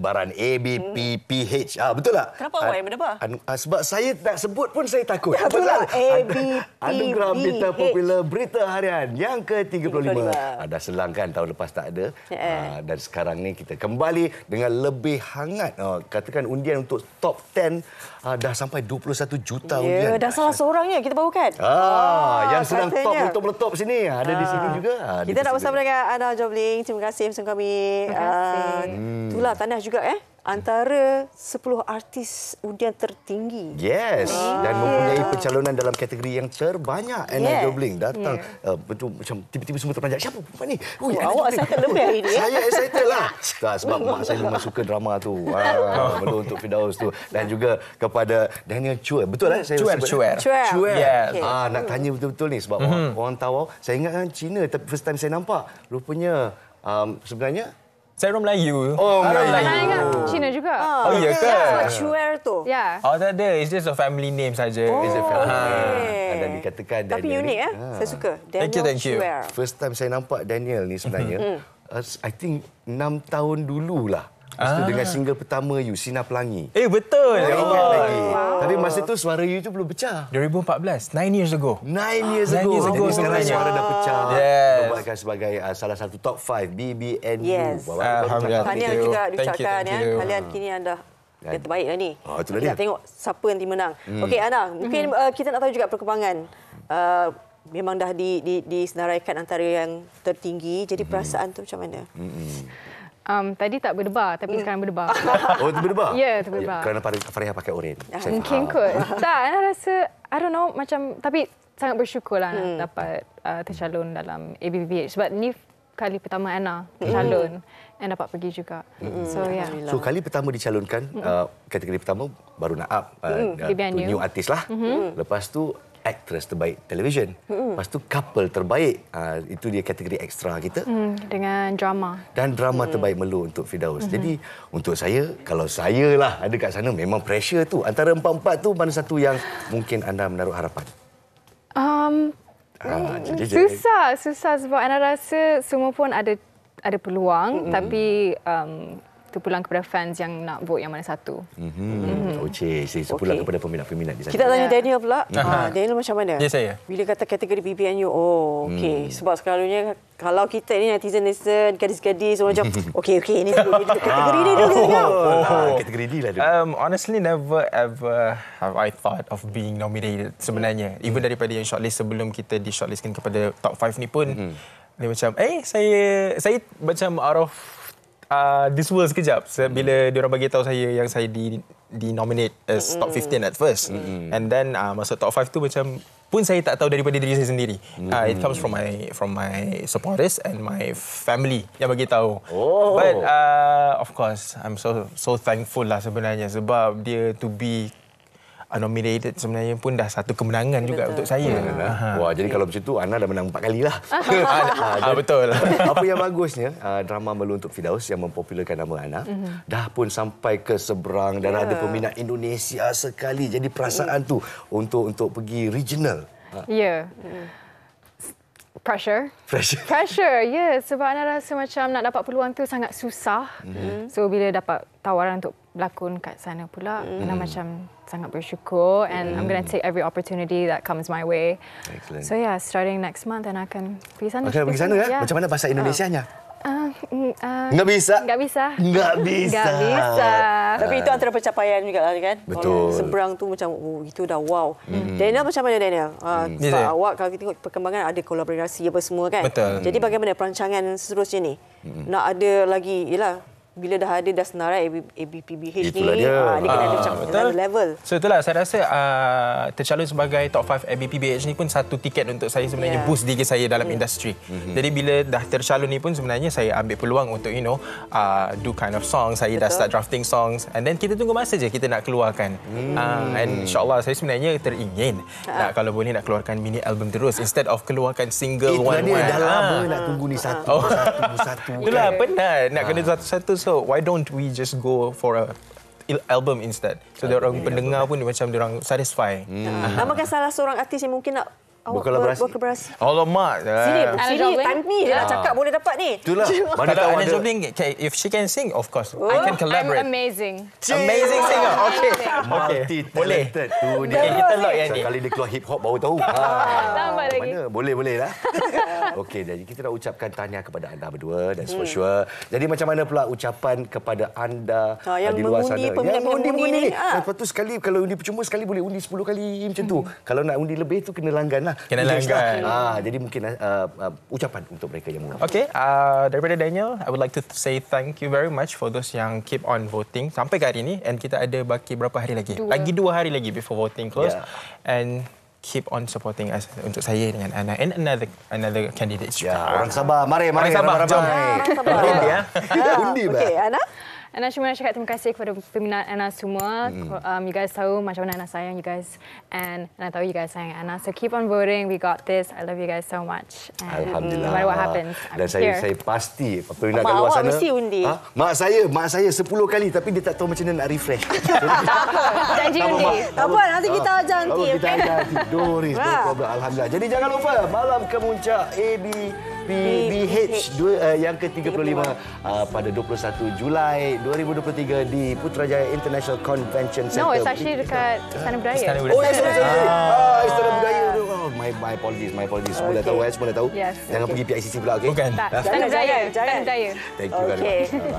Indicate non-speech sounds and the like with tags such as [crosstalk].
barisan A, B, P, hmm. P, H. Ha, betul tak? Kenapa awak yang berdebar? Ah, sebab saya tak sebut pun saya takut. Ya, betul lah. A, B, P, Anugerah Berita Popular Berita Harian yang ke-35. Ha, ah, dah selang kan tahun lepas tak ada. Ha, dan sekarang ni kita kembali dengan lebih hangat. Ha, katakan undian untuk top 10 ha, dah sampai 21 juta ya, undian. Dah salah seorang ya kita baru kan? Ha, ah, yang sedang top untuk meletup sini. Ada ha. di sini juga. Ha, kita nak bersama dengan Ana Jobling. Terima kasih bersama kami. Terima kasih. Uh, itulah tanah juga juga eh antara 10 artis udian tertinggi. Yes, oh. dan mempunyai pencalonan dalam kategori yang terbanyak. Yeah. Anna Jobling datang yeah. Eh, uh, macam tiba-tiba semua terperanjat. Siapa perempuan ni? Ui, oh, awak sangat lebih hari ni. Eh. Saya excited lah. [laughs] Tak, sebab mak saya memang suka drama tu. Ah, oh. betul untuk Fidaus tu. Dan juga kepada Daniel Chua. Betul lah? Saya Chua, Chua. Chuer. Yes. Okay. Ah, nak tanya betul-betul ni sebab mm-hmm. orang, tahu. Saya ingat kan Cina tapi first time saya nampak. Rupanya... Um, sebenarnya saya orang Melayu. Oh, orang Melayu. Kan? Cina juga. Ah, oh, oh ya ke? Cuer lah, tu. Ya. Yeah. Oh, tak ada. It's just a family name saja. Oh, It's a Ha. Ada dikatakan Daniel. Tapi unik, ya. Eh? Ah. Saya suka. Daniel thank you, thank you. Chuer. First time saya nampak Daniel ni sebenarnya. Mm-hmm. I think 6 tahun dululah ah. tu dengan ah. single pertama you Sina Pelangi. Eh betul. Oh, ingat oh. lagi. Tapi masa tu suara you tu belum pecah. 2014. 9 years ago. 9 years ago. Nine ah, years ago. Jadi ago. sekarang suara dah pecah. Yes. Berbakat sebagai uh, salah satu top 5 BBNU. Yes. Alhamdulillah. Tahniah juga diucapkan ya. Kalian kini anda dan kan? yang terbaik lah ni. Oh, itulah tengok siapa yang menang. Hmm. Okey, Ana. Hmm. Mungkin hmm. uh, kita nak tahu juga perkembangan. Uh, memang dah di, di, disenaraikan antara yang tertinggi. Jadi hmm. perasaan tu macam mana? Hmm. Um, tadi tak berdebar tapi mm. sekarang berdebar. [laughs] Oh, itu berdebar? Ya, yeah, berdebar. Yeah, kerana Farihah Fariha pakai oren. Ah, mungkin kot. [laughs] tak, saya rasa, I don't know, macam, tapi sangat bersyukur lah mm. dapat uh, tercalon dalam ABBBH. Sebab ni kali pertama Anna mm. tercalon mm. and dapat pergi juga. Mm. So, yeah. So, kali pertama dicalonkan, uh, kategori pertama baru nak up. Uh, mm. uh, new. new artist lah. Mm-hmm. Lepas tu, aktris terbaik televisyen. Mm. Lepas tu couple terbaik. Uh, itu dia kategori ekstra kita. Mm. Dengan drama. Dan drama mm. terbaik melu untuk Fidaus. hmm Jadi untuk saya, kalau saya lah ada kat sana memang pressure tu. Antara empat-empat tu mana satu yang mungkin anda menaruh harapan? Um, ah, hmm, susah, susah sebab anda rasa semua pun ada ada peluang mm. tapi um, pulang kepada fans yang nak vote yang mana satu. Mm-hmm. Mhm. Oh, cik. Saya terpulang okay. kepada peminat-peminat di sana. Kita tanya ya. Daniel pula. Ha, Daniel macam mana? Ya, saya. Bila kata kategori BBNU, oh, okey. Hmm. Sebab selalunya kalau kita ni netizen-netizen, gadis-gadis, orang macam, [laughs] okey, okey, ini kategori ni dulu. Kategori D ah. oh, ah, lah dulu. Um, honestly, never ever have I thought of being nominated sebenarnya. Hmm. Even daripada yang shortlist sebelum kita di-shortlistkan kepada top 5 ni pun, hmm. dia macam, eh, saya saya macam out of uh, this world sekejap bila mm. dia orang bagi tahu saya yang saya di di nominate as mm. top 15 at first mm. and then uh, ah, masuk top 5 tu macam pun saya tak tahu daripada diri saya sendiri mm. uh, it comes from my from my supporters and my family yang bagi tahu oh. but uh, of course i'm so so thankful lah sebenarnya sebab dia to be uh, nominated sebenarnya pun dah satu kemenangan betul. juga untuk saya. Hmm. Wah, jadi kalau macam tu Ana dah menang empat kalilah. [laughs] ah betul. [laughs] Ah, [laughs] Apa yang bagusnya uh, drama Melu untuk Fidaus yang mempopularkan nama Ana mm-hmm. dah pun sampai ke seberang dan yeah. ada peminat Indonesia sekali. Jadi perasaan tu untuk untuk pergi regional. Ah. Ya. Yeah. Pressure. Pressure. Pressure. Ya, yeah. sebab Ana rasa macam nak dapat peluang tu sangat susah. Mm. So bila dapat tawaran untuk berlakon kat sana pula, mm. Ana mhm. macam sangat bersyukur and mm. I'm going to take every opportunity that comes my way. Excellent. So yeah, starting next month and I can pergi sana. Okay, pergi sana ya. Macam mana bahasa uh, Indonesianya? Oh. Uh, nggak bisa nggak bisa nggak [laughs] bisa, gak bisa. Uh, tapi itu ah. antara pencapaian juga lah kan betul seberang tu macam oh, itu dah wow mm. Daniel macam mana Daniel uh, yeah. awak kalau kita tengok perkembangan ada kolaborasi apa semua kan betul jadi bagaimana perancangan seterusnya ni mm. nak ada lagi ialah bila dah ada dah senarai eh, ABPBH ni, dia. Uh, dia kena ada ah, macam betul. level. So itulah, saya rasa uh, tercalon sebagai top 5 ABPBH ni pun satu tiket untuk saya sebenarnya yeah. boost diri saya dalam yeah. Hmm. industri. Mm-hmm. Jadi bila dah tercalon ni pun sebenarnya saya ambil peluang untuk you know, uh, do kind of songs, Saya betul. dah start drafting songs and then kita tunggu masa je kita nak keluarkan. Mm. Uh, and insyaAllah saya sebenarnya teringin uh. nak kalau boleh nak keluarkan mini album terus instead of keluarkan single itulah one-one. Itulah dia, dah lama uh. nak tunggu ni satu-satu. Oh. Satu, satu, satu, itulah, kan. penat nak kena satu-satu so so why don't we just go for a album instead so dia orang pendengar pun macam dia orang satisfy hmm. namakan salah seorang artis yang mungkin nak berkolaborasi. berkolaborasi. Allah mak. Sini, eh. sini ni dia lah nak ah. cakap boleh dapat ni. Itulah. [laughs] Mana tahu ada if she can sing of course. I oh, can collaborate. I'm amazing. Amazing singer. Okay. okay. boleh. Tu dia okay, kita lock yang ni. Kali dia keluar hip hop baru tahu. ha. [laughs] Tambah lagi. Boleh boleh lah. [laughs] Okay. jadi kita nak ucapkan tahniah kepada anda berdua dan for sure. Jadi macam mana pula ucapan kepada anda ah, yang ah, di luar sana? Pemilih, yang undi undi. Lepas tu sekali kalau undi percuma sekali boleh undi sepuluh kali macam tu. Hmm. Kalau nak undi lebih tu kena langganlah lah. Kena langgan. Kan? Ah, jadi mungkin uh, uh, ucapan untuk mereka yang mula. Okay, uh, daripada Daniel, I would like to say thank you very much for those yang keep on voting sampai ke hari ini. And kita ada baki berapa hari lagi? Dua. Lagi dua hari lagi before voting close. Yeah. And keep on supporting us untuk saya dengan Ana and another another candidate. Ya, orang Sabah. Mari, mari. Orang Sabah. Ramai. Jom. Ramai. Ramai. Ramai. Ramai. Ramai. Ramai. Ana cuma nak cakap terima kasih kepada peminat Ana semua. Mm. Um, you guys tahu macam mana Ana sayang you guys. And Ana tahu you guys sayang Ana. So keep on voting. We got this. I love you guys so much. And mm, Alhamdulillah. No matter what happens, I'm Dan saya, saya pasti peminat kat luar sana. Mak undi. Ha? Mak saya, mak saya sepuluh kali. Tapi dia tak tahu macam mana nak refresh. Janji [laughs] undi. Tak apa, nanti kita ajar nanti. Kita ajar nanti. Doris, ha. Alhamdulillah. Jadi jangan lupa, malam kemuncak AB PBH eh, yang ke-35 uh, ah, pada 21 Julai 2023 di Putrajaya International Convention Center. No, it's actually dekat Istana Budaya. Istana Budaya. Oh, Istana Budaya. Ah. Istana Budaya. Oh, oh, my, my apologies, my apologies. Semua okay. dah tahu, eh? semua tahu. Yes. Jangan okay. pergi PICC pula, okay? Bukan. Istana Budaya. Istana Budaya. Thank you. Okay.